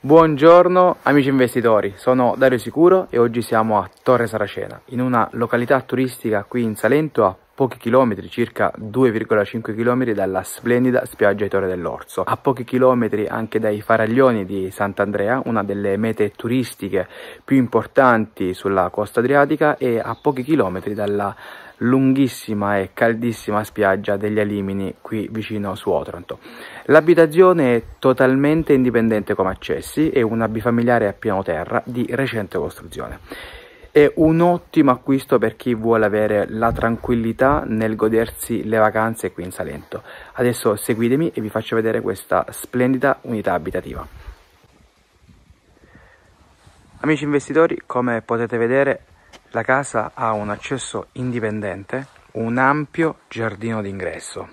Buongiorno amici investitori, sono Dario Sicuro e oggi siamo a Torre Saracena, in una località turistica qui in Salento a pochi chilometri, circa 2,5 km dalla splendida spiaggia di Torre dell'Orso, a pochi chilometri anche dai faraglioni di Sant'Andrea, una delle mete turistiche più importanti sulla costa adriatica e a pochi chilometri dalla lunghissima e caldissima spiaggia degli Alimini qui vicino su Otranto. L'abitazione è totalmente indipendente come accessi e una bifamiliare a piano terra di recente costruzione è un ottimo acquisto per chi vuole avere la tranquillità nel godersi le vacanze qui in Salento. Adesso seguitemi e vi faccio vedere questa splendida unità abitativa. Amici investitori, come potete vedere la casa ha un accesso indipendente, un ampio giardino d'ingresso.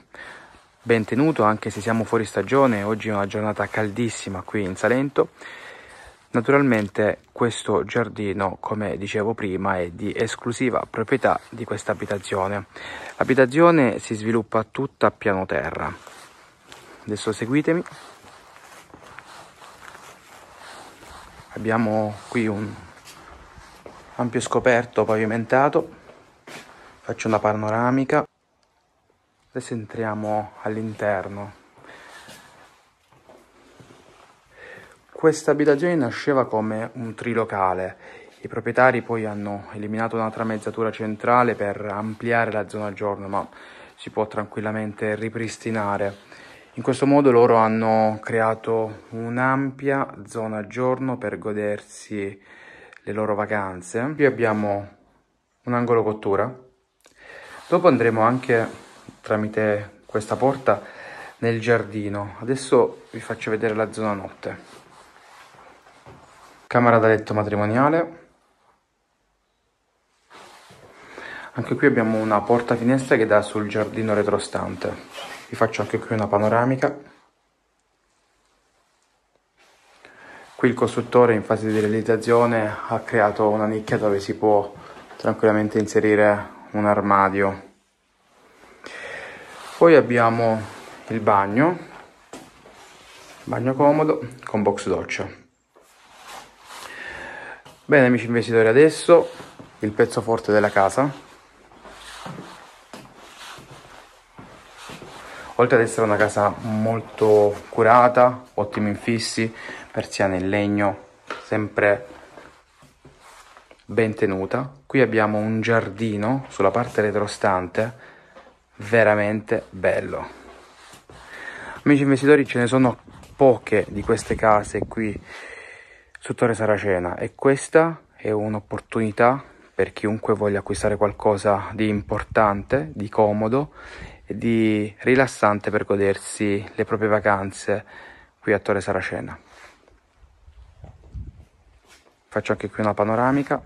Ben tenuto anche se siamo fuori stagione, oggi è una giornata caldissima qui in Salento Naturalmente questo giardino, come dicevo prima, è di esclusiva proprietà di questa abitazione. L'abitazione si sviluppa tutta a piano terra. Adesso seguitemi. Abbiamo qui un ampio scoperto pavimentato. Faccio una panoramica. Adesso entriamo all'interno Questa abitazione nasceva come un trilocale, i proprietari poi hanno eliminato un'altra mezzatura centrale per ampliare la zona giorno, ma si può tranquillamente ripristinare. In questo modo loro hanno creato un'ampia zona giorno per godersi le loro vacanze. Qui abbiamo un angolo cottura. Dopo andremo anche tramite questa porta nel giardino. Adesso vi faccio vedere la zona notte camera da letto matrimoniale anche qui abbiamo una porta finestra che dà sul giardino retrostante vi faccio anche qui una panoramica qui il costruttore in fase di realizzazione ha creato una nicchia dove si può tranquillamente inserire un armadio poi abbiamo il bagno bagno comodo con box doccia Bene amici investitori, adesso il pezzo forte della casa. Oltre ad essere una casa molto curata, ottimi infissi, persiane in legno, sempre ben tenuta. Qui abbiamo un giardino sulla parte retrostante, veramente bello. Amici investitori, ce ne sono poche di queste case qui su Torre Saracena e questa è un'opportunità per chiunque voglia acquistare qualcosa di importante, di comodo e di rilassante per godersi le proprie vacanze qui a Torre Saracena. Faccio anche qui una panoramica.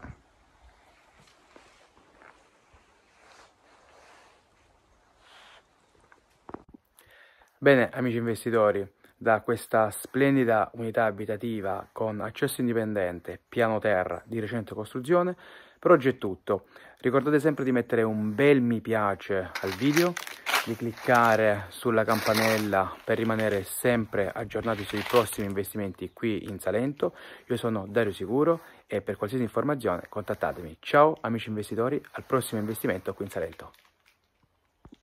Bene, amici investitori, da questa splendida unità abitativa con accesso indipendente, piano terra di recente costruzione. Per oggi è tutto, ricordate sempre di mettere un bel mi piace al video, di cliccare sulla campanella per rimanere sempre aggiornati sui prossimi investimenti qui in Salento. Io sono Dario Sicuro e per qualsiasi informazione contattatemi. Ciao amici investitori, al prossimo investimento qui in Salento.